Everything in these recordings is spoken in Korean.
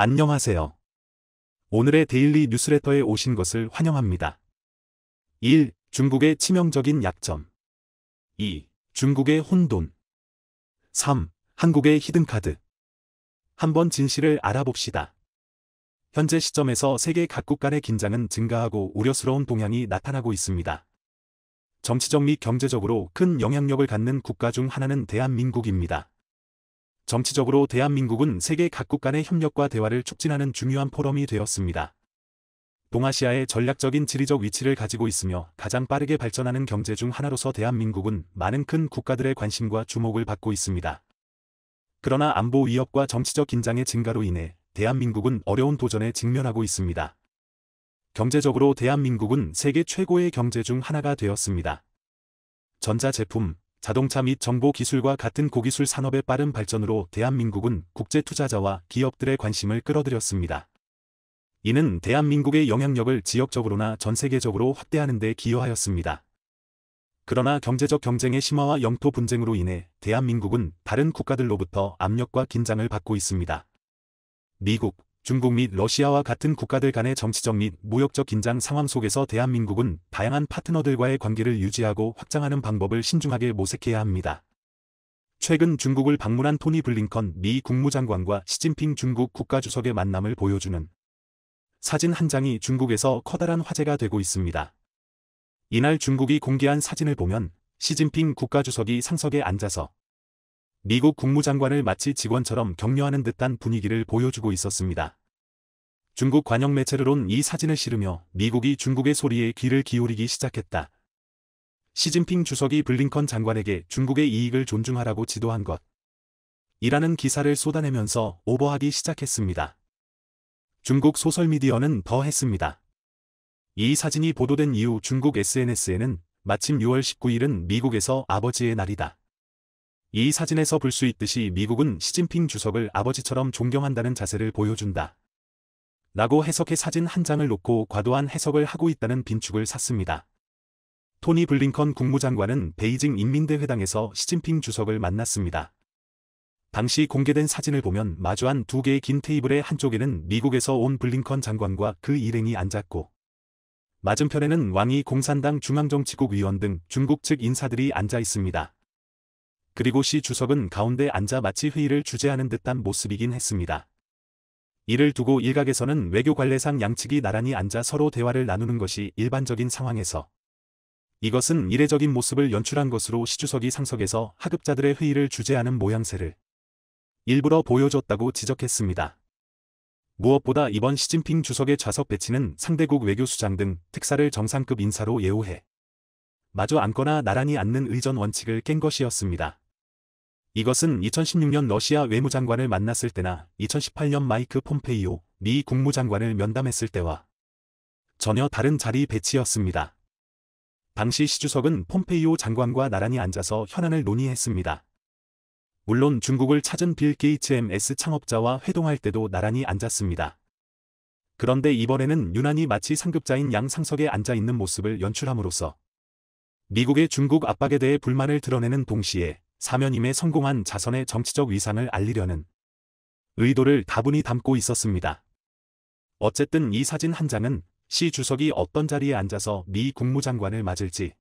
안녕하세요. 오늘의 데일리 뉴스레터에 오신 것을 환영합니다. 1. 중국의 치명적인 약점 2. 중국의 혼돈 3. 한국의 히든카드 한번 진실을 알아봅시다. 현재 시점에서 세계 각국 간의 긴장은 증가하고 우려스러운 동향이 나타나고 있습니다. 정치적 및 경제적으로 큰 영향력을 갖는 국가 중 하나는 대한민국입니다. 정치적으로 대한민국은 세계 각국 간의 협력과 대화를 촉진하는 중요한 포럼이 되었습니다. 동아시아의 전략적인 지리적 위치를 가지고 있으며 가장 빠르게 발전하는 경제 중 하나로서 대한민국은 많은 큰 국가들의 관심과 주목을 받고 있습니다. 그러나 안보 위협과 정치적 긴장의 증가로 인해 대한민국은 어려운 도전에 직면하고 있습니다. 경제적으로 대한민국은 세계 최고의 경제 중 하나가 되었습니다. 전자제품, 자동차 및 정보 기술과 같은 고기술 산업의 빠른 발전으로 대한민국은 국제 투자자와 기업들의 관심을 끌어들였습니다. 이는 대한민국의 영향력을 지역적으로나 전 세계적으로 확대하는 데 기여하였습니다. 그러나 경제적 경쟁의 심화와 영토 분쟁으로 인해 대한민국은 다른 국가들로부터 압력과 긴장을 받고 있습니다. 미국, 중국 및 러시아와 같은 국가들 간의 정치적 및 무역적 긴장 상황 속에서 대한민국은 다양한 파트너들과의 관계를 유지하고 확장하는 방법을 신중하게 모색해야 합니다. 최근 중국을 방문한 토니 블링컨 미 국무장관과 시진핑 중국 국가주석의 만남을 보여주는 사진 한 장이 중국에서 커다란 화제가 되고 있습니다. 이날 중국이 공개한 사진을 보면 시진핑 국가주석이 상석에 앉아서 미국 국무장관을 마치 직원처럼 격려하는 듯한 분위기를 보여주고 있었습니다. 중국 관영 매체르론 이 사진을 실으며 미국이 중국의 소리에 귀를 기울이기 시작했다. 시진핑 주석이 블링컨 장관에게 중국의 이익을 존중하라고 지도한 것. 이라는 기사를 쏟아내면서 오버하기 시작했습니다. 중국 소설미디어는 더 했습니다. 이 사진이 보도된 이후 중국 SNS에는 마침 6월 19일은 미국에서 아버지의 날이다. 이 사진에서 볼 수 있듯이 미국은 시진핑 주석을 아버지처럼 존경한다는 자세를 보여준다. 라고 해석해 사진 한 장을 놓고 과도한 해석을 하고 있다는 빈축을 샀습니다. 토니 블링컨 국무장관은 베이징 인민대회당에서 시진핑 주석을 만났습니다. 당시 공개된 사진을 보면 마주한 두 개의 긴 테이블의 한쪽에는 미국에서 온 블링컨 장관과 그 일행이 앉았고 맞은편에는 왕이 공산당 중앙정치국 위원 등 중국 측 인사들이 앉아 있습니다. 그리고 시 주석은 가운데 앉아 마치 회의를 주재하는 듯한 모습이긴 했습니다. 이를 두고 일각에서는 외교 관례상 양측이 나란히 앉아 서로 대화를 나누는 것이 일반적인 상황에서 이것은 이례적인 모습을 연출한 것으로 시주석이 상석에서 하급자들의 회의를 주재하는 모양새를 일부러 보여줬다고 지적했습니다. 무엇보다 이번 시진핑 주석의 좌석 배치는 상대국 외교수장 등 특사를 정상급 인사로 예우해 마주 앉거나 나란히 앉는 의전 원칙을 깬 것이었습니다. 이것은 2016년 러시아 외무장관을 만났을 때나 2018년 마이크 폼페이오 미 국무장관을 면담했을 때와 전혀 다른 자리 배치였습니다. 당시 시주석은 폼페이오 장관과 나란히 앉아서 현안을 논의했습니다. 물론 중국을 찾은 빌 게이츠 MS 창업자와 회동할 때도 나란히 앉았습니다. 그런데 이번에는 유난히 마치 상급자인 양 상석에 앉아있는 모습을 연출함으로써 미국의 중국 압박에 대해 불만을 드러내는 동시에 사면임에 성공한 자선의 정치적 위상을 알리려는 의도를 다분히 담고 있었습니다. 어쨌든 이 사진 한 장은 시 주석이 어떤 자리에 앉아서 미 국무장관을 맞을지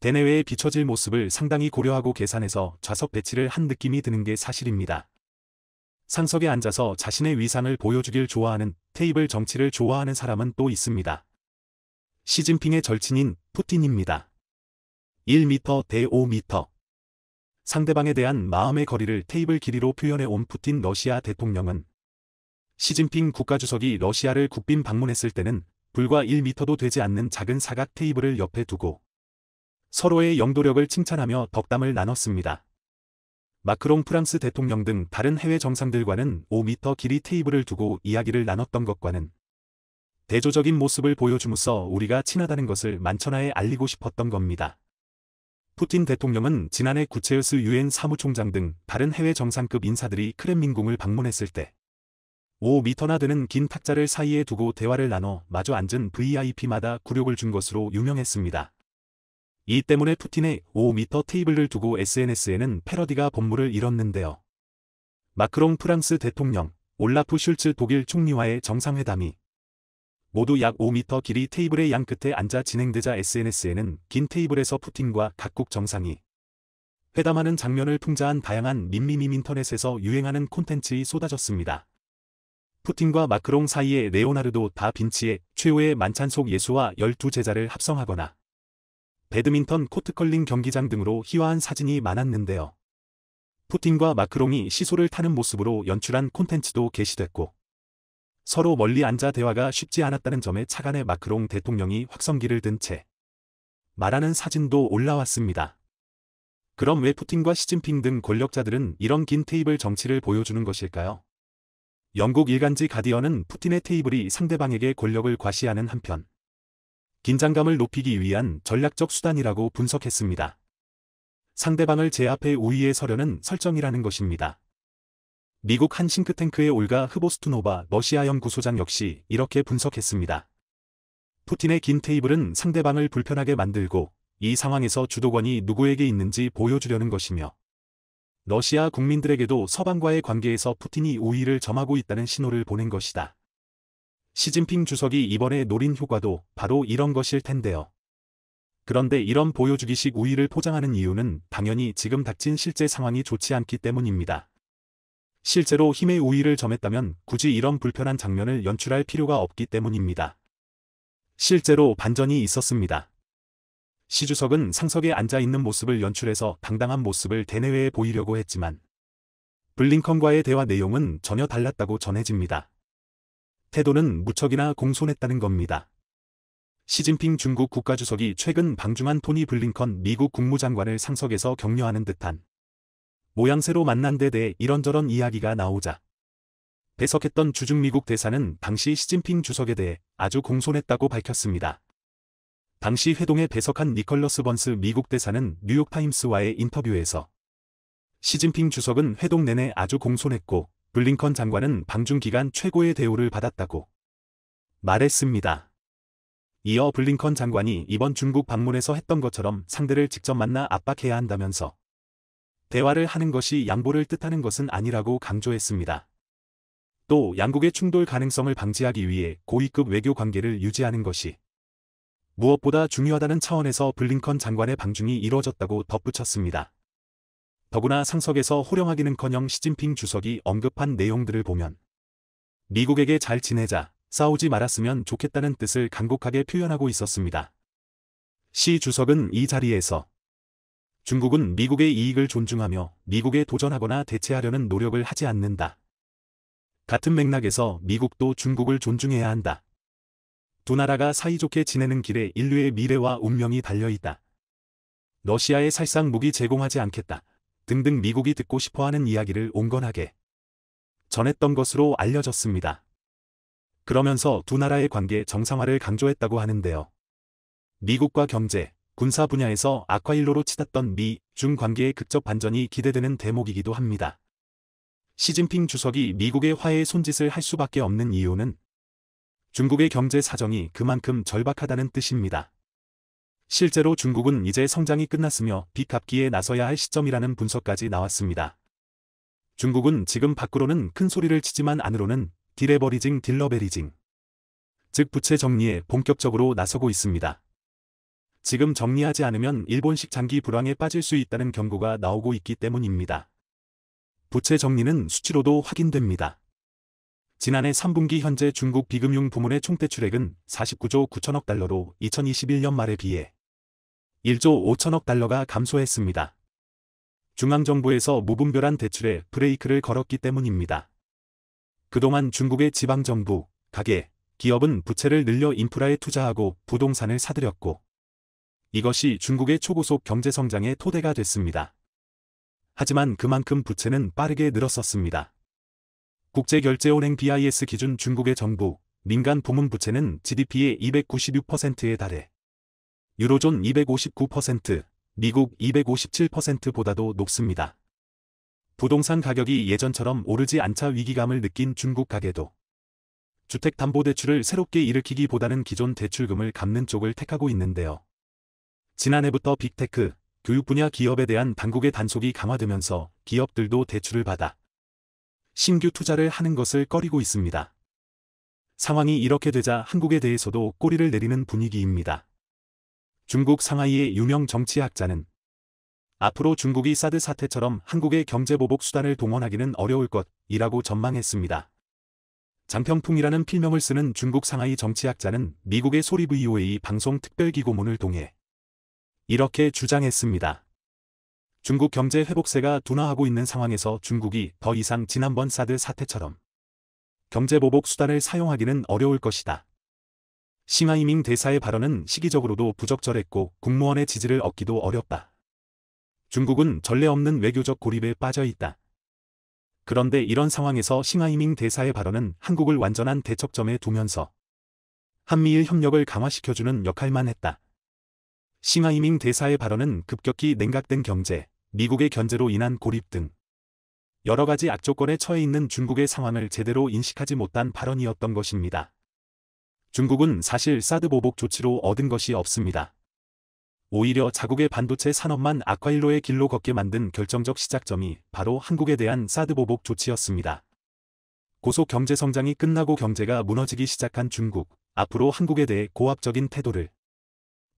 대내외에 비춰질 모습을 상당히 고려하고 계산해서 좌석 배치를 한 느낌이 드는 게 사실입니다. 상석에 앉아서 자신의 위상을 보여주길 좋아하는 테이블 정치를 좋아하는 사람은 또 있습니다. 시진핑의 절친인 푸틴입니다. 1m 대 5m 상대방에 대한 마음의 거리를 테이블 길이로 표현해 온 푸틴 러시아 대통령은 시진핑 국가주석이 러시아를 국빈 방문했을 때는 불과 1미터도 되지 않는 작은 사각 테이블을 옆에 두고 서로의 영도력을 칭찬하며 덕담을 나눴습니다. 마크롱 프랑스 대통령 등 다른 해외 정상들과는 5미터 길이 테이블을 두고 이야기를 나눴던 것과는 대조적인 모습을 보여주면서 우리가 친하다는 것을 만천하에 알리고 싶었던 겁니다. 푸틴 대통령은 지난해 구체우스 유엔 사무총장 등 다른 해외 정상급 인사들이 크렘민궁을 방문했을 때 5미터나 되는 긴 탁자를 사이에 두고 대화를 나눠 마주 앉은 VIP마다 굴욕을 준 것으로 유명했습니다. 이 때문에 푸틴의 5미터 테이블을 두고 SNS에는 패러디가 본물을 잃었는데요 마크롱 프랑스 대통령, 올라프 슐츠 독일 총리와의 정상회담이 모두 약 5m 길이 테이블의 양 끝에 앉아 진행되자 SNS에는 긴 테이블에서 푸틴과 각국 정상이 회담하는 장면을 풍자한 다양한 민미밈 인터넷에서 유행하는 콘텐츠이 쏟아졌습니다. 푸틴과 마크롱 사이에 레오나르도 다 빈치의 최후의 만찬 속 예수와 12제자를 합성하거나 배드민턴 코트컬링 경기장 등으로 희화한 사진이 많았는데요. 푸틴과 마크롱이 시소를 타는 모습으로 연출한 콘텐츠도 게시됐고 서로 멀리 앉아 대화가 쉽지 않았다는 점에 착안해 마크롱 대통령이 확성기를 든 채 말하는 사진도 올라왔습니다. 그럼 왜 푸틴과 시진핑 등 권력자들은 이런 긴 테이블 정치를 보여주는 것일까요? 영국 일간지 가디언은 푸틴의 테이블이 상대방에게 권력을 과시하는 한편 긴장감을 높이기 위한 전략적 수단이라고 분석했습니다. 상대방을 제 앞에 우위에 서려는 설정이라는 것입니다. 미국 한 싱크탱크의 올가 흐보스투노바 러시아 연구소장 역시 이렇게 분석했습니다. 푸틴의 긴 테이블은 상대방을 불편하게 만들고 이 상황에서 주도권이 누구에게 있는지 보여주려는 것이며 러시아 국민들에게도 서방과의 관계에서 푸틴이 우위를 점하고 있다는 신호를 보낸 것이다. 시진핑 주석이 이번에 노린 효과도 바로 이런 것일 텐데요. 그런데 이런 보여주기식 우위를 포장하는 이유는 당연히 지금 닥친 실제 상황이 좋지 않기 때문입니다. 실제로 힘의 우위를 점했다면 굳이 이런 불편한 장면을 연출할 필요가 없기 때문입니다. 실제로 반전이 있었습니다. 시주석은 상석에 앉아있는 모습을 연출해서 당당한 모습을 대내외에 보이려고 했지만 블링컨과의 대화 내용은 전혀 달랐다고 전해집니다. 태도는 무척이나 공손했다는 겁니다. 시진핑 중국 국가주석이 최근 방중한 토니 블링컨 미국 국무장관을 상석에서 격려하는 듯한 모양새로 만난 데 대해 이런저런 이야기가 나오자 배석했던 주중 미국 대사는 당시 시진핑 주석에 대해 아주 공손했다고 밝혔습니다. 당시 회동에 배석한 니컬러스 번스 미국 대사는 뉴욕타임스와의 인터뷰에서 시진핑 주석은 회동 내내 아주 공손했고 블링컨 장관은 방중 기간 최고의 대우를 받았다고 말했습니다. 이어 블링컨 장관이 이번 중국 방문에서 했던 것처럼 상대를 직접 만나 압박해야 한다면서 대화를 하는 것이 양보를 뜻하는 것은 아니라고 강조했습니다. 또 양국의 충돌 가능성을 방지하기 위해 고위급 외교 관계를 유지하는 것이 무엇보다 중요하다는 차원에서 블링컨 장관의 방중이 이뤄졌다고 덧붙였습니다. 더구나 상석에서 호령하기는커녕 시진핑 주석이 언급한 내용들을 보면 미국에게 잘 지내자, 싸우지 말았으면 좋겠다는 뜻을 간곡하게 표현하고 있었습니다. 시 주석은 이 자리에서 중국은 미국의 이익을 존중하며 미국에 도전하거나 대체하려는 노력을 하지 않는다. 같은 맥락에서 미국도 중국을 존중해야 한다. 두 나라가 사이좋게 지내는 길에 인류의 미래와 운명이 달려있다. 러시아에 살상 무기 제공하지 않겠다. 등등 미국이 듣고 싶어하는 이야기를 온건하게 전했던 것으로 알려졌습니다. 그러면서 두 나라의 관계 정상화를 강조했다고 하는데요. 미국과 경제, 군사 분야에서 악화일로로 치닫던 미, 중 관계의 극적 반전이 기대되는 대목이기도 합니다. 시진핑 주석이 미국의 화해 손짓을 할 수밖에 없는 이유는 중국의 경제 사정이 그만큼 절박하다는 뜻입니다. 실제로 중국은 이제 성장이 끝났으며 빚 갚기에 나서야 할 시점이라는 분석까지 나왔습니다. 중국은 지금 밖으로는 큰 소리를 치지만 안으로는 디레버리징 딜러베리징 즉 부채 정리에 본격적으로 나서고 있습니다. 지금 정리하지 않으면 일본식 장기 불황에 빠질 수 있다는 경고가 나오고 있기 때문입니다. 부채 정리는 수치로도 확인됩니다. 지난해 3분기 현재 중국 비금융 부문의 총대출액은 49조 9천억 달러로 2021년 말에 비해 1조 5천억 달러가 감소했습니다. 중앙정부에서 무분별한 대출에 브레이크를 걸었기 때문입니다. 그동안 중국의 지방정부, 가계, 기업은 부채를 늘려 인프라에 투자하고 부동산을 사들였고 이것이 중국의 초고속 경제성장의 토대가 됐습니다. 하지만 그만큼 부채는 빠르게 늘었었습니다. 국제결제은행 BIS 기준 중국의 정부, 민간 부문 부채는 GDP의 296%에 달해 유로존 259%, 미국 257%보다도 높습니다. 부동산 가격이 예전처럼 오르지 않자 위기감을 느낀 중국 가계도 주택담보대출을 새롭게 일으키기보다는 기존 대출금을 갚는 쪽을 택하고 있는데요. 지난해부터 빅테크, 교육 분야 기업에 대한 당국의 단속이 강화되면서 기업들도 대출을 받아 신규 투자를 하는 것을 꺼리고 있습니다. 상황이 이렇게 되자 한국에 대해서도 꼬리를 내리는 분위기입니다. 중국 상하이의 유명 정치학자는 앞으로 중국이 사드 사태처럼 한국의 경제보복 수단을 동원하기는 어려울 것이라고 전망했습니다. 장평풍이라는 필명을 쓰는 중국 상하이 정치학자는 미국의 소리 VOA 방송 특별기고문을 통해 이렇게 주장했습니다. 중국 경제 회복세가 둔화하고 있는 상황에서 중국이 더 이상 지난번 사드 사태처럼 경제보복 수단을 사용하기는 어려울 것이다. 싱하이밍 대사의 발언은 시기적으로도 부적절했고 국무원의 지지를 얻기도 어렵다. 중국은 전례 없는 외교적 고립에 빠져 있다. 그런데 이런 상황에서 싱하이밍 대사의 발언은 한국을 완전한 대척점에 두면서 한미일 협력을 강화시켜주는 역할만 했다. 싱하이밍 대사의 발언은 급격히 냉각된 경제, 미국의 견제로 인한 고립 등 여러 가지 악조건에 처해 있는 중국의 상황을 제대로 인식하지 못한 발언이었던 것입니다. 중국은 사실 사드 보복 조치로 얻은 것이 없습니다. 오히려 자국의 반도체 산업만 악화일로의 길로 걷게 만든 결정적 시작점이 바로 한국에 대한 사드 보복 조치였습니다. 고속 경제 성장이 끝나고 경제가 무너지기 시작한 중국, 앞으로 한국에 대해 고압적인 태도를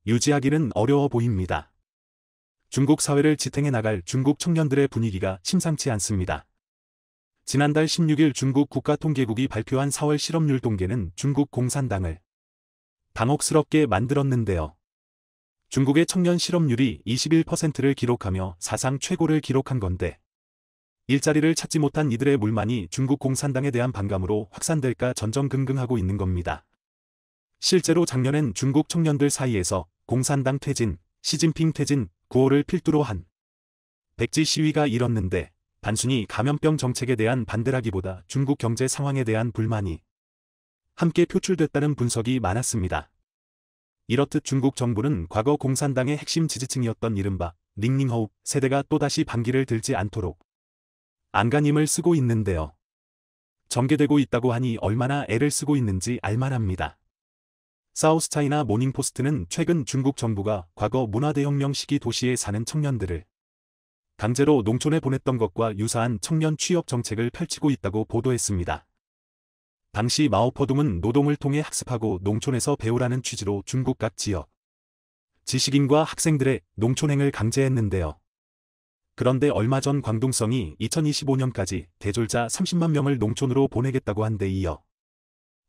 유지하기는 어려워 보입니다. 중국 사회를 지탱해 나갈 중국 청년들의 분위기가 심상치 않습니다. 지난달 16일 중국 국가통계국이 발표한 4월 실업률 동계는 중국 공산당을 당혹스럽게 만들었는데요. 중국의 청년 실업률이 21%를 기록하며 사상 최고를 기록한 건데 일자리를 찾지 못한 이들의 물만이 중국 공산당에 대한 반감으로 확산될까 전전긍긍하고 있는 겁니다. 실제로 작년엔 중국 청년들 사이에서 공산당 퇴진, 시진핑 퇴진, 구호를 필두로 한 백지 시위가 일었는데 단순히 감염병 정책에 대한 반대라기보다 중국 경제 상황에 대한 불만이 함께 표출됐다는 분석이 많았습니다. 이렇듯 중국 정부는 과거 공산당의 핵심 지지층이었던 이른바 닝닝호우 세대가 또다시 반기를 들지 않도록 안간힘을 쓰고 있는데요. 전개되고 있다고 하니 얼마나 애를 쓰고 있는지 알만합니다. 사우스차이나 모닝포스트는 최근 중국 정부가 과거 문화대혁명 시기 도시에 사는 청년들을 강제로 농촌에 보냈던 것과 유사한 청년 취업 정책을 펼치고 있다고 보도했습니다. 당시 마오퍼둥은 노동을 통해 학습하고 농촌에서 배우라는 취지로 중국 각 지역 지식인과 학생들의 농촌행을 강제했는데요. 그런데 얼마 전광동성이 2025년까지 대졸자 30만 명을 농촌으로 보내겠다고 한데 이어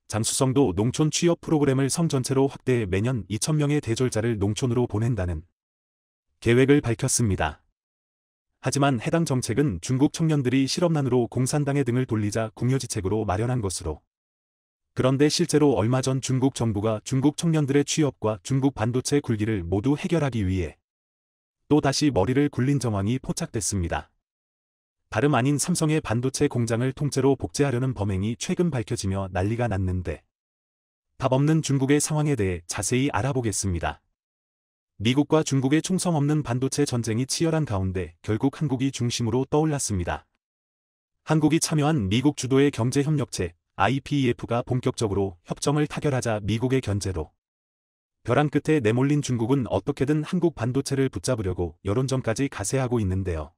잠수성도 농촌 취업 프로그램을 성 전체로 확대해 매년 2천명의 대졸자를 농촌으로 보낸다는 계획을 밝혔습니다. 하지만 해당 정책은 중국 청년들이 실업난으로 공산당의 등을 돌리자 궁여지책으로 마련한 것으로 그런데 실제로 얼마 전 중국 정부가 중국 청년들의 취업과 중국 반도체 굴기를 모두 해결하기 위해 또다시 머리를 굴린 정황이 포착됐습니다. 다름 아닌 삼성의 반도체 공장을 통째로 복제하려는 범행이 최근 밝혀지며 난리가 났는데 답 없는 중국의 상황에 대해 자세히 알아보겠습니다. 미국과 중국의 총성 없는 반도체 전쟁이 치열한 가운데 결국 한국이 중심으로 떠올랐습니다. 한국이 참여한 미국 주도의 경제협력체 IPEF가 본격적으로 협정을 타결하자 미국의 견제로 벼랑 끝에 내몰린 중국은 어떻게든 한국 반도체를 붙잡으려고 여론전까지 가세하고 있는데요.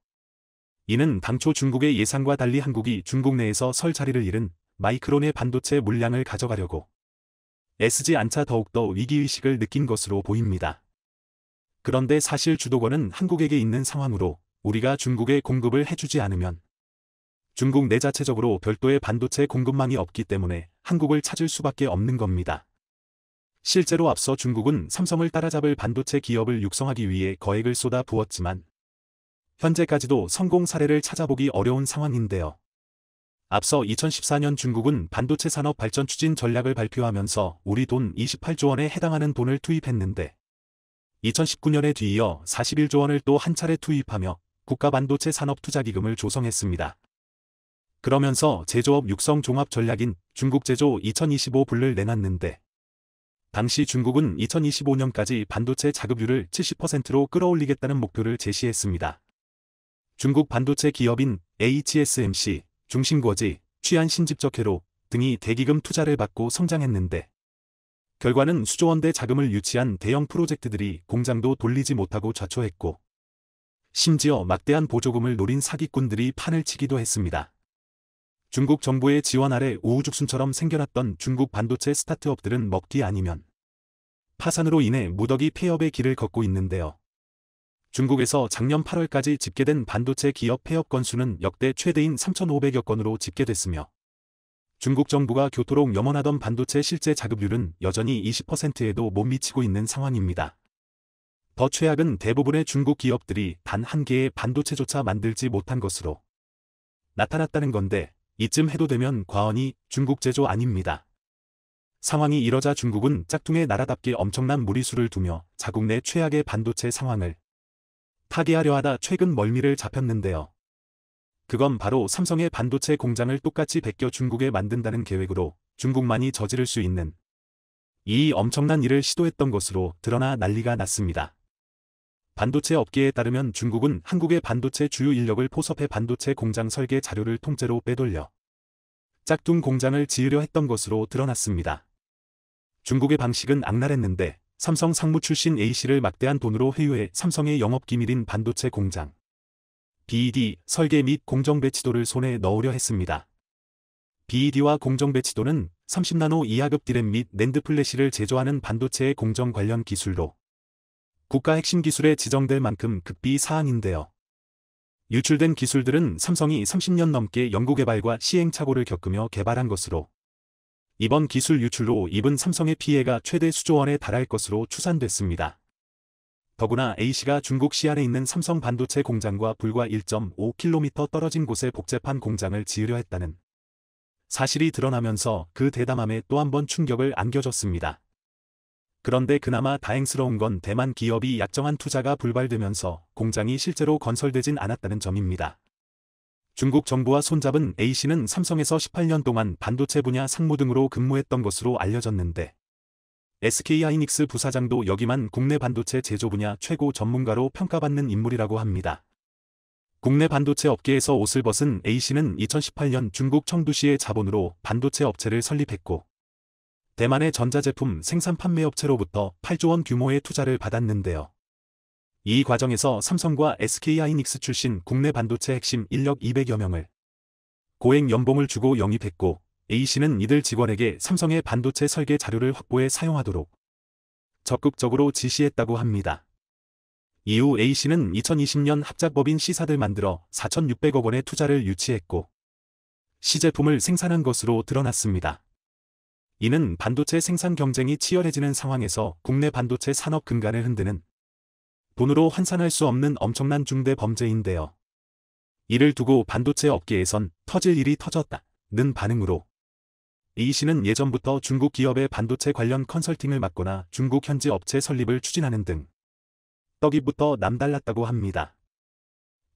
이는 당초 중국의 예상과 달리 한국이 중국 내에서 설 자리를 잃은 마이크론의 반도체 물량을 가져가려고 애쓰지 않자 더욱더 위기의식을 느낀 것으로 보입니다. 그런데 사실 주도권은 한국에게 있는 상황으로 우리가 중국에 공급을 해주지 않으면 중국 내 자체적으로 별도의 반도체 공급망이 없기 때문에 한국을 찾을 수밖에 없는 겁니다. 실제로 앞서 중국은 삼성을 따라잡을 반도체 기업을 육성하기 위해 거액을 쏟아 부었지만 현재까지도 성공 사례를 찾아보기 어려운 상황인데요. 앞서 2014년 중국은 반도체 산업 발전 추진 전략을 발표하면서 우리 돈 28조 원에 해당하는 돈을 투입했는데 2019년에 뒤이어 41조 원을 또 한 차례 투입하며 국가 반도체 산업 투자 기금을 조성했습니다. 그러면서 제조업 육성 종합 전략인 중국 제조 2025 불을 내놨는데 당시 중국은 2025년까지 반도체 자급률을 70%로 끌어올리겠다는 목표를 제시했습니다. 중국 반도체 기업인 HSMC, 중심거지, 취한 신집적회로 등이 대기금 투자를 받고 성장했는데 결과는 수조원대 자금을 유치한 대형 프로젝트들이 공장도 돌리지 못하고 좌초했고 심지어 막대한 보조금을 노린 사기꾼들이 판을 치기도 했습니다. 중국 정부의 지원 아래 우후죽순처럼 생겨났던 중국 반도체 스타트업들은 먹기 아니면 파산으로 인해 무더기 폐업의 길을 걷고 있는데요. 중국에서 작년 8월까지 집계된 반도체 기업 폐업 건수는 역대 최대인 3,500여 건으로 집계됐으며 중국 정부가 교토록 염원하던 반도체 실제 자급률은 여전히 20%에도 못 미치고 있는 상황입니다. 더 최악은 대부분의 중국 기업들이 단 한 개의 반도체조차 만들지 못한 것으로 나타났다는 건데 이쯤 해도 되면 과언이 중국 제조 아닙니다. 상황이 이러자 중국은 짝퉁의 나라답게 엄청난 무리수를 두며 자국 내 최악의 반도체 상황을 파기하려 하다 최근 멀미를 잡혔는데요. 그건 바로 삼성의 반도체 공장을 똑같이 베껴 중국에 만든다는 계획으로 중국만이 저지를 수 있는 이 엄청난 일을 시도했던 것으로 드러나 난리가 났습니다. 반도체 업계에 따르면 중국은 한국의 반도체 주요 인력을 포섭해 반도체 공장 설계 자료를 통째로 빼돌려 짝퉁 공장을 지으려 했던 것으로 드러났습니다. 중국의 방식은 악랄했는데 삼성 상무 출신 A씨를 막대한 돈으로 회유해 삼성의 영업기밀인 반도체 공장, BED 설계 및 공정배치도를 손에 넣으려 했습니다. BED와 공정배치도는 30나노 이하급 디램 및 낸드 플래시를 제조하는 반도체의 공정 관련 기술로 국가 핵심 기술에 지정될 만큼 급비 사항인데요. 유출된 기술들은 삼성이 30년 넘게 연구개발과 시행착오를 겪으며 개발한 것으로 이번 기술 유출로 입은 삼성의 피해가 최대 수조원에 달할 것으로 추산됐습니다. 더구나 A씨가 중국 시안에 있는 삼성 반도체 공장과 불과 1.5km 떨어진 곳에 복잡한 공장을 지으려 했다는 사실이 드러나면서 그 대담함에 또 한 번 충격을 안겨줬습니다. 그런데 그나마 다행스러운 건 대만 기업이 약정한 투자가 불발되면서 공장이 실제로 건설되진 않았다는 점입니다. 중국 정부와 손잡은 A씨는 삼성에서 18년 동안 반도체 분야 상무 등으로 근무했던 것으로 알려졌는데 SK 하이닉스 부사장도 여기만 국내 반도체 제조 분야 최고 전문가로 평가받는 인물이라고 합니다. 국내 반도체 업계에서 옷을 벗은 A씨는 2018년 중국 청두시의 자본으로 반도체 업체를 설립했고 대만의 전자제품 생산 판매업체로부터 8조 원 규모의 투자를 받았는데요. 이 과정에서 삼성과 SK하이닉스 출신 국내 반도체 핵심 인력 200여 명을 고액 연봉을 주고 영입했고 A씨는 이들 직원에게 삼성의 반도체 설계 자료를 확보해 사용하도록 적극적으로 지시했다고 합니다. 이후 A씨는 2020년 합작법인 C사들 만들어 4,600억 원의 투자를 유치했고 시제품을 생산한 것으로 드러났습니다. 이는 반도체 생산 경쟁이 치열해지는 상황에서 국내 반도체 산업 근간을 흔드는 돈으로 환산할 수 없는 엄청난 중대 범죄인데요. 이를 두고 반도체 업계에선 터질 일이 터졌다. 는 반응으로 이 씨는 예전부터 중국 기업의 반도체 관련 컨설팅을 맡거나 중국 현지 업체 설립을 추진하는 등 떡이부터 남달랐다고 합니다.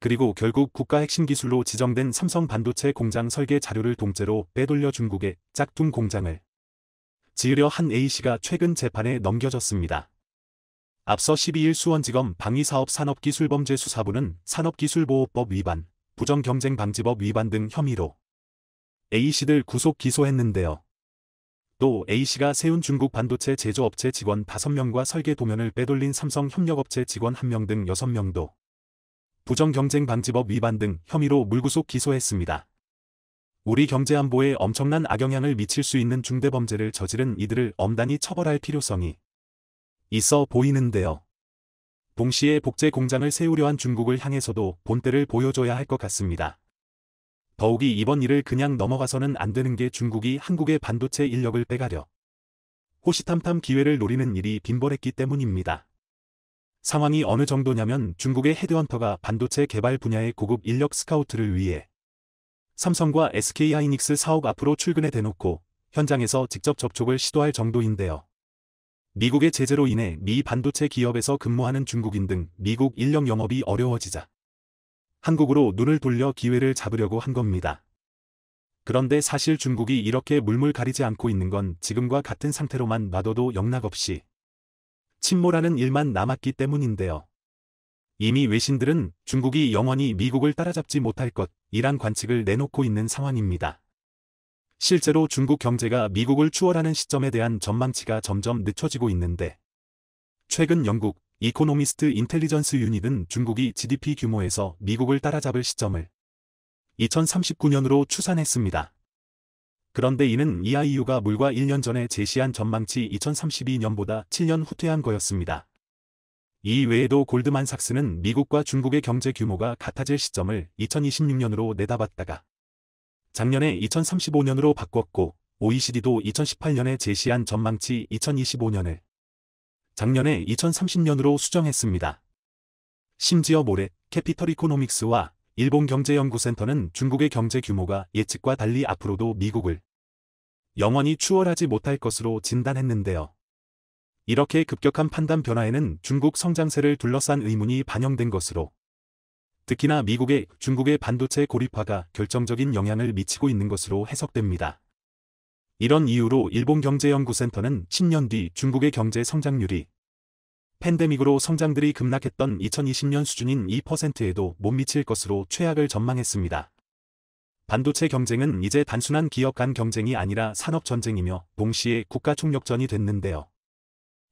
그리고 결국 국가 핵심 기술로 지정된 삼성 반도체 공장 설계 자료를 동제로 빼돌려 중국의 짝퉁 공장을 지으려 한 A씨가 최근 재판에 넘겨졌습니다. 앞서 12일 수원지검 방위사업 산업기술범죄 수사부는 산업기술보호법 위반, 부정경쟁방지법 위반 등 혐의로 A씨들 구속 기소했는데요. 또 A씨가 세운 중국 반도체 제조업체 직원 5명과 설계 도면을 빼돌린 삼성 협력업체 직원 1명 등 6명도 부정경쟁방지법 위반 등 혐의로 물구속 기소했습니다. 우리 경제안보에 엄청난 악영향을 미칠 수 있는 중대범죄를 저지른 이들을 엄단히 처벌할 필요성이 있어 보이는데요. 동시에 복제 공장을 세우려 한 중국을 향해서도 본때를 보여줘야 할 것 같습니다. 더욱이 이번 일을 그냥 넘어가서는 안 되는 게 중국이 한국의 반도체 인력을 빼가려 호시탐탐 기회를 노리는 일이 빈번했기 때문입니다. 상황이 어느 정도냐면 중국의 헤드헌터가 반도체 개발 분야의 고급 인력 스카우트를 위해 삼성과 SK하이닉스 사옥 앞으로 출근해 대놓고 현장에서 직접 접촉을 시도할 정도인데요. 미국의 제재로 인해 미 반도체 기업에서 근무하는 중국인 등 미국 인력 영업이 어려워지자 한국으로 눈을 돌려 기회를 잡으려고 한 겁니다. 그런데 사실 중국이 이렇게 물물 가리지 않고 있는 건 지금과 같은 상태로만 놔둬도 영락없이 침몰하는 일만 남았기 때문인데요. 이미 외신들은 중국이 영원히 미국을 따라잡지 못할 것이란 관측을 내놓고 있는 상황입니다. 실제로 중국 경제가 미국을 추월하는 시점에 대한 전망치가 점점 늦춰지고 있는데 최근 영국 이코노미스트 인텔리전스 유닛은 중국이 GDP 규모에서 미국을 따라잡을 시점을 2039년으로 추산했습니다. 그런데 이는 EIU가 물과 1년 전에 제시한 전망치 2032년보다 7년 후퇴한 거였습니다. 이 외에도 골드만삭스는 미국과 중국의 경제 규모가 같아질 시점을 2026년으로 내다봤다가 작년에 2035년으로 바꿨고 OECD도 2018년에 제시한 전망치 2025년을 작년에 2030년으로 수정했습니다. 심지어 모레 캐피털 이코노믹스와 일본 경제연구센터는 중국의 경제 규모가 예측과 달리 앞으로도 미국을 영원히 추월하지 못할 것으로 진단했는데요. 이렇게 급격한 판단 변화에는 중국 성장세를 둘러싼 의문이 반영된 것으로 특히나 미국의 중국의 반도체 고립화가 결정적인 영향을 미치고 있는 것으로 해석됩니다. 이런 이유로 일본경제연구센터는 10년 뒤 중국의 경제 성장률이 팬데믹으로 성장들이 급락했던 2020년 수준인 2%에도 못 미칠 것으로 최악을 전망했습니다. 반도체 경쟁은 이제 단순한 기업 간 경쟁이 아니라 산업 전쟁이며 동시에 국가 총력전이 됐는데요.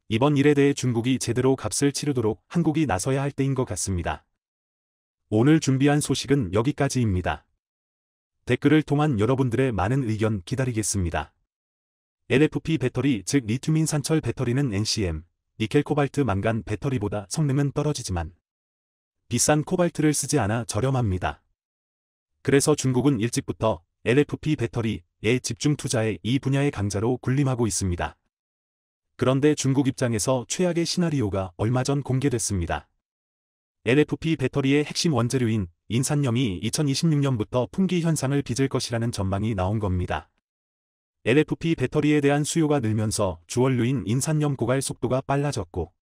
이번 일에 대해 중국이 제대로 값을 치르도록 한국이 나서야 할 때인 것 같습니다. 오늘 준비한 소식은 여기까지입니다. 댓글을 통한 여러분들의 많은 의견 기다리겠습니다. LFP 배터리 즉 리튬인 산철 배터리는 NCM, 니켈 코발트 망간 배터리보다 성능은 떨어지지만 비싼 코발트를 쓰지 않아 저렴합니다. 그래서 중국은 일찍부터 LFP 배터리에 집중 투자해 이 분야의 강자로 군림하고 있습니다. 그런데 중국 입장에서 최악의 시나리오가 얼마 전 공개됐습니다. LFP 배터리의 핵심 원재료인 인산염이 2026년부터 품귀 현상을 빚을 것이라는 전망이 나온 겁니다. LFP 배터리에 대한 수요가 늘면서 주얼료인 인산염 고갈 속도가 빨라졌고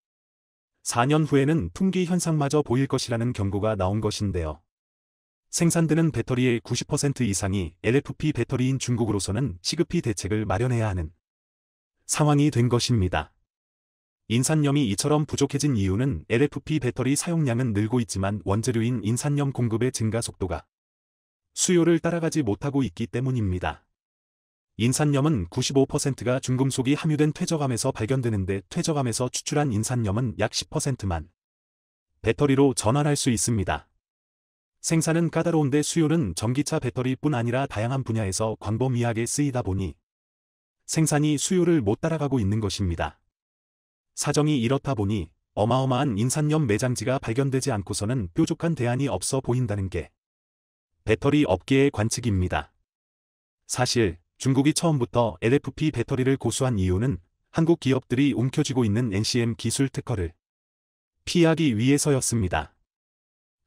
4년 후에는 품귀 현상마저 보일 것이라는 경고가 나온 것인데요. 생산되는 배터리의 90% 이상이 LFP 배터리인 중국으로서는 시급히 대책을 마련해야 하는 상황이 된 것입니다. 인산염이 이처럼 부족해진 이유는 LFP 배터리 사용량은 늘고 있지만 원재료인 인산염 공급의 증가 속도가 수요를 따라가지 못하고 있기 때문입니다. 인산염은 95%가 중금속이 함유된 퇴적암에서 발견되는데 퇴적암에서 추출한 인산염은 약 10%만 배터리로 전환할 수 있습니다. 생산은 까다로운데 수요는 전기차 배터리뿐 아니라 다양한 분야에서 광범위하게 쓰이다 보니 생산이 수요를 못 따라가고 있는 것입니다. 사정이 이렇다 보니 어마어마한 인산염 매장지가 발견되지 않고서는 뾰족한 대안이 없어 보인다는 게 배터리 업계의 관측입니다. 사실 중국이 처음부터 LFP 배터리를 고수한 이유는 한국 기업들이 움켜쥐고 있는 NCM 기술 특허를 피하기 위해서였습니다.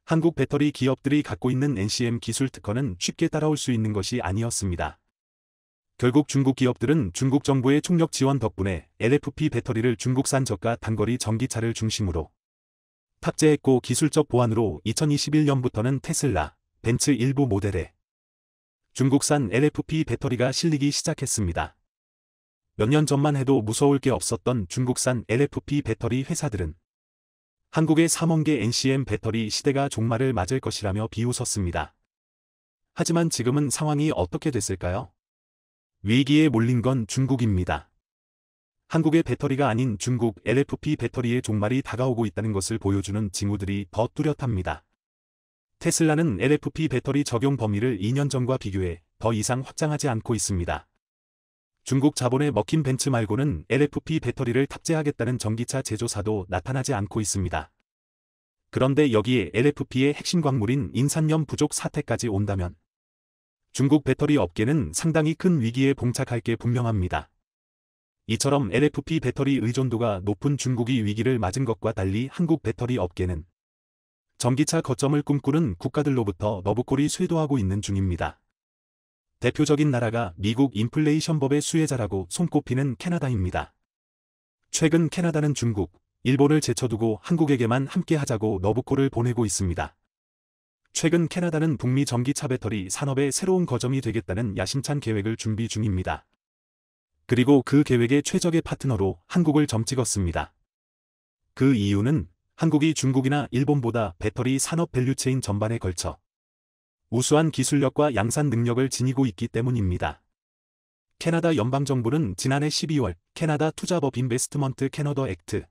한국 배터리 기업들이 갖고 있는 NCM 기술 특허는 쉽게 따라올 수 있는 것이 아니었습니다. 결국 중국 기업들은 중국 정부의 총력 지원 덕분에 LFP 배터리를 중국산 저가 단거리 전기차를 중심으로 탑재했고 기술적 보완으로 2021년부터는 테슬라, 벤츠 일부 모델에 중국산 LFP 배터리가 실리기 시작했습니다. 몇 년 전만 해도 무서울 게 없었던 중국산 LFP 배터리 회사들은 한국의 3원계 NCM 배터리 시대가 종말을 맞을 것이라며 비웃었습니다. 하지만 지금은 상황이 어떻게 됐을까요? 위기에 몰린 건 중국입니다. 한국의 배터리가 아닌 중국 LFP 배터리의 종말이 다가오고 있다는 것을 보여주는 징후들이 더 뚜렷합니다. 테슬라는 LFP 배터리 적용 범위를 2년 전과 비교해 더 이상 확장하지 않고 있습니다. 중국 자본에 먹힌 벤츠 말고는 LFP 배터리를 탑재하겠다는 전기차 제조사도 나타나지 않고 있습니다. 그런데 여기에 LFP의 핵심 광물인 인산염 부족 사태까지 온다면 중국 배터리 업계는 상당히 큰 위기에 봉착할 게 분명합니다. 이처럼 LFP 배터리 의존도가 높은 중국이 위기를 맞은 것과 달리 한국 배터리 업계는 전기차 거점을 꿈꾸는 국가들로부터 너부콜이 쇄도하고 있는 중입니다. 대표적인 나라가 미국 인플레이션법의 수혜자라고 손꼽히는 캐나다입니다. 최근 캐나다는 중국, 일본을 제쳐두고 한국에게만 함께하자고 너부콜을 보내고 있습니다. 최근 캐나다는 북미 전기차 배터리 산업의 새로운 거점이 되겠다는 야심찬 계획을 준비 중입니다. 그리고 그 계획의 최적의 파트너로 한국을 점찍었습니다. 그 이유는 한국이 중국이나 일본보다 배터리 산업 밸류체인 전반에 걸쳐 우수한 기술력과 양산 능력을 지니고 있기 때문입니다. 캐나다 연방정부는 지난해 12월 캐나다 투자법 인베스트먼트 캐너더 액트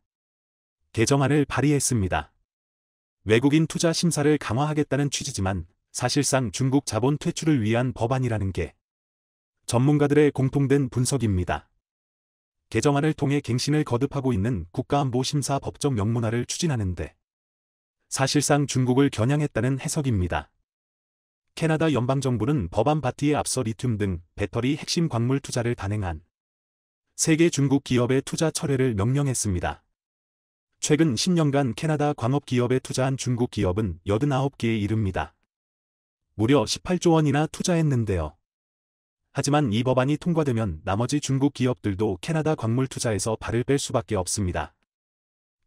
개정안을 발의했습니다. 외국인 투자 심사를 강화하겠다는 취지지만 사실상 중국 자본 퇴출을 위한 법안이라는 게 전문가들의 공통된 분석입니다. 개정안을 통해 갱신을 거듭하고 있는 국가안보심사 법적 명문화를 추진하는데 사실상 중국을 겨냥했다는 해석입니다. 캐나다 연방정부는 법안 바티에 앞서 리튬 등 배터리 핵심 광물 투자를 단행한 세계 중국 기업의 투자 철회를 명령했습니다. 최근 10년간 캐나다 광업기업에 투자한 중국 기업은 89개에 이릅니다. 무려 18조 원이나 투자했는데요. 하지만 이 법안이 통과되면 나머지 중국 기업들도 캐나다 광물 투자에서 발을 뺄 수밖에 없습니다.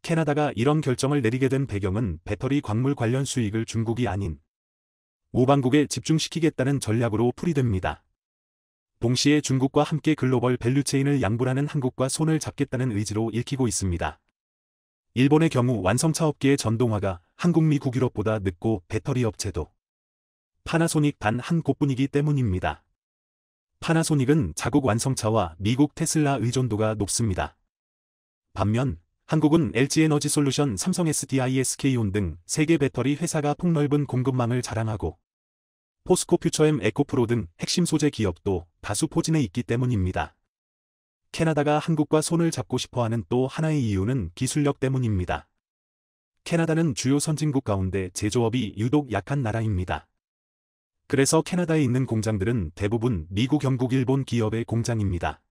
캐나다가 이런 결정을 내리게 된 배경은 배터리 광물 관련 수익을 중국이 아닌 모방국에 집중시키겠다는 전략으로 풀이됩니다. 동시에 중국과 함께 글로벌 밸류체인을 양분하는 한국과 손을 잡겠다는 의지로 읽히고 있습니다. 일본의 경우 완성차 업계의 전동화가 한국 미국 유럽보다 늦고 배터리 업체도 파나소닉 단 한 곳뿐이기 때문입니다. 파나소닉은 자국 완성차와 미국 테슬라 의존도가 높습니다. 반면 한국은 LG에너지 솔루션, 삼성 SDI, SK온 등 세계 배터리 회사가 폭넓은 공급망을 자랑하고 포스코 퓨처엠 에코프로 등 핵심 소재 기업도 다수 포진해 있기 때문입니다. 캐나다가 한국과 손을 잡고 싶어하는 또 하나의 이유는 기술력 때문입니다. 캐나다는 주요 선진국 가운데 제조업이 유독 약한 나라입니다. 그래서 캐나다에 있는 공장들은 대부분 미국, 영국, 일본 기업의 공장입니다.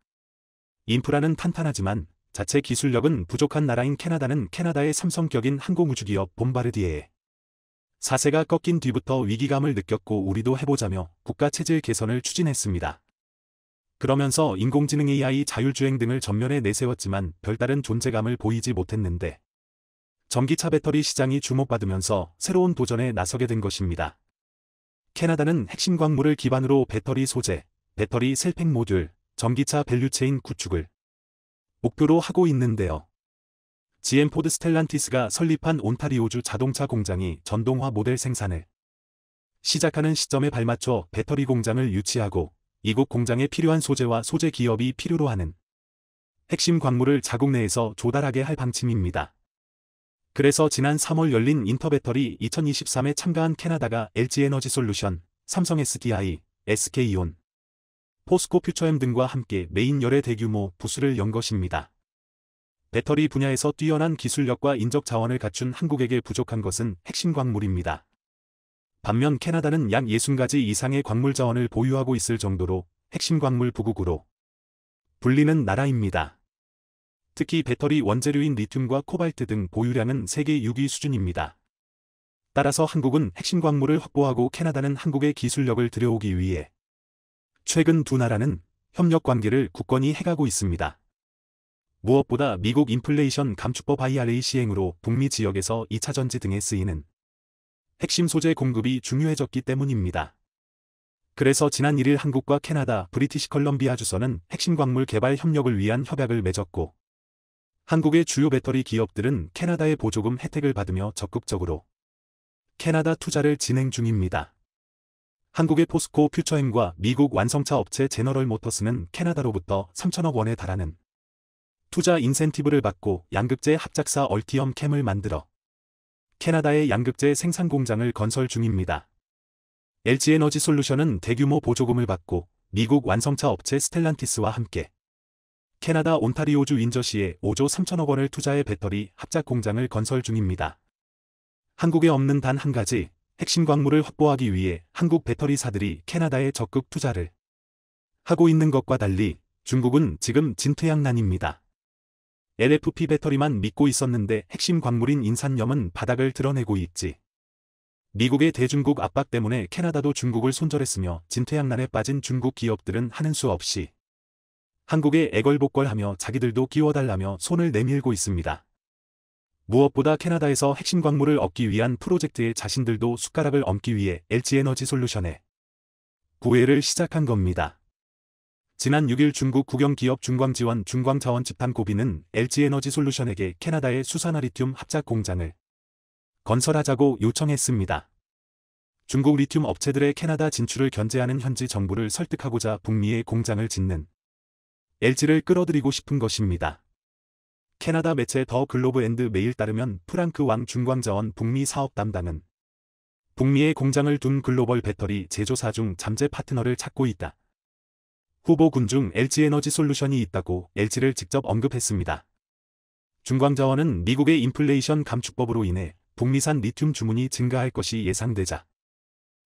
인프라는 탄탄하지만 자체 기술력은 부족한 나라인 캐나다는 캐나다의 삼성격인 항공우주기업 봄바르디에 사세가 꺾인 뒤부터 위기감을 느꼈고 우리도 해보자며 국가 체질 개선을 추진했습니다. 그러면서 인공지능 AI 자율주행 등을 전면에 내세웠지만 별다른 존재감을 보이지 못했는데 전기차 배터리 시장이 주목받으면서 새로운 도전에 나서게 된 것입니다. 캐나다는 핵심 광물을 기반으로 배터리 소재, 배터리 셀팩 모듈, 전기차 밸류체인 구축을 목표로 하고 있는데요. GM 포드 스텔란티스가 설립한 온타리오주 자동차 공장이 전동화 모델 생산을 시작하는 시점에 발맞춰 배터리 공장을 유치하고 이곳 공장에 필요한 소재와 소재 기업이 필요로 하는 핵심 광물을 자국 내에서 조달하게 할 방침입니다. 그래서 지난 3월 열린 인터배터리 2023에 참가한 캐나다가 LG에너지솔루션, 삼성SDI, SK이온, 포스코 퓨처엠 등과 함께 메인 열의 대규모 부수를 연 것입니다. 배터리 분야에서 뛰어난 기술력과 인적 자원을 갖춘 한국에게 부족한 것은 핵심 광물입니다. 반면 캐나다는 약 60가지 이상의 광물 자원을 보유하고 있을 정도로 핵심 광물 부국으로 불리는 나라입니다. 특히 배터리 원재료인 리튬과 코발트 등 보유량은 세계 6위 수준입니다. 따라서 한국은 핵심 광물을 확보하고 캐나다는 한국의 기술력을 들여오기 위해 최근 두 나라는 협력 관계를 굳건히 해가고 있습니다. 무엇보다 미국 인플레이션 감축법 IRA 시행으로 북미 지역에서 2차 전지 등에 쓰이는 핵심 소재 공급이 중요해졌기 때문입니다. 그래서 지난 1일 한국과 캐나다, 브리티시 컬럼비아 주서는 핵심 광물 개발 협력을 위한 협약을 맺었고 한국의 주요 배터리 기업들은 캐나다의 보조금 혜택을 받으며 적극적으로 캐나다 투자를 진행 중입니다. 한국의 포스코 퓨처엠과 미국 완성차 업체 제너럴 모터스는 캐나다로부터 3천억 원에 달하는 투자 인센티브를 받고 양극재 합작사 얼티엄 캠을 만들어 캐나다의 양극재 생산 공장을 건설 중입니다. LG 에너지 솔루션은 대규모 보조금을 받고 미국 완성차 업체 스텔란티스와 함께 캐나다 온타리오주 인저시에 5조 3천억 원을 투자해 배터리 합작 공장을 건설 중입니다. 한국에 없는 단 한 가지 핵심 광물을 확보하기 위해 한국 배터리사들이 캐나다에 적극 투자를 하고 있는 것과 달리 중국은 지금 진퇴양난입니다. LFP 배터리만 믿고 있었는데 핵심 광물인 인산염은 바닥을 드러내고 있지. 미국의 대중국 압박 때문에 캐나다도 중국을 손절했으며 진퇴양난에 빠진 중국 기업들은 하는 수 없이 한국에 애걸복걸하며 자기들도 끼워달라며 손을 내밀고 있습니다. 무엇보다 캐나다에서 핵심 광물을 얻기 위한 프로젝트에 자신들도 숟가락을 얹기 위해 LG에너지 솔루션에 구애를 시작한 겁니다. 지난 6일 중국 국영기업 중광지원 중광자원 집단 고비는 LG에너지솔루션에게 캐나다의 수산화리튬 합작 공장을 건설하자고 요청했습니다. 중국 리튬 업체들의 캐나다 진출을 견제하는 현지 정부를 설득하고자 북미의 공장을 짓는 LG를 끌어들이고 싶은 것입니다. 캐나다 매체 더 글로브 앤드 메일 따르면 프랑크 왕 중광자원 북미 사업 담당은 북미의 공장을 둔 글로벌 배터리 제조사 중 잠재 파트너를 찾고 있다. 후보군 중 LG에너지 솔루션이 있다고 LG를 직접 언급했습니다. 중광자원은 미국의 인플레이션 감축법으로 인해 북미산 리튬 주문이 증가할 것이 예상되자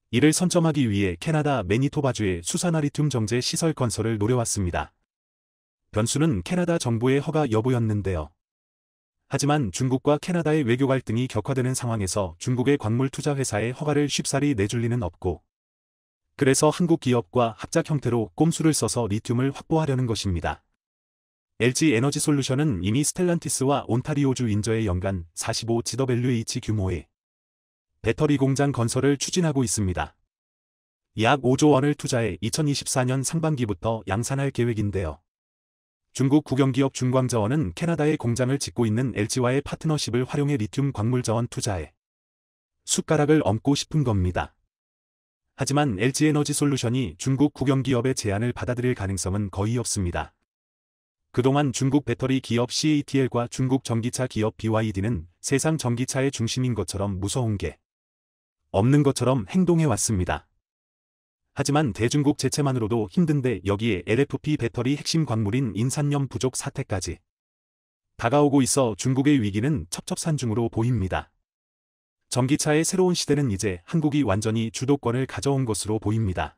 이를 선점하기 위해 캐나다 매니토바주의 수산화리튬 정제 시설 건설을 노려왔습니다. 변수는 캐나다 정부의 허가 여부였는데요. 하지만 중국과 캐나다의 외교 갈등이 격화되는 상황에서 중국의 광물 투자 회사의 허가를 쉽사리 내줄 리는 없고 그래서 한국 기업과 합작 형태로 꼼수를 써서 리튬을 확보하려는 것입니다. LG 에너지 솔루션은 이미 스텔란티스와 온타리오주 인저의 연간 45 GWh 규모의 배터리 공장 건설을 추진하고 있습니다. 약 5조 원을 투자해 2024년 상반기부터 양산할 계획인데요. 중국 국영기업 중광자원은 캐나다의 공장을 짓고 있는 LG와의 파트너십을 활용해 리튬 광물자원 투자에 숟가락을 얹고 싶은 겁니다. 하지만 LG에너지 솔루션이 중국 국영기업의 제안을 받아들일 가능성은 거의 없습니다. 그동안 중국 배터리 기업 CATL과 중국 전기차 기업 BYD는 세상 전기차의 중심인 것처럼 무서운 게 없는 것처럼 행동해왔습니다. 하지만 대중국 제체만으로도 힘든데 여기에 LFP 배터리 핵심 광물인 인산염 부족 사태까지 다가오고 있어 중국의 위기는 첩첩산중으로 보입니다. 전기차의 새로운 시대는 이제 한국이 완전히 주도권을 가져온 것으로 보입니다.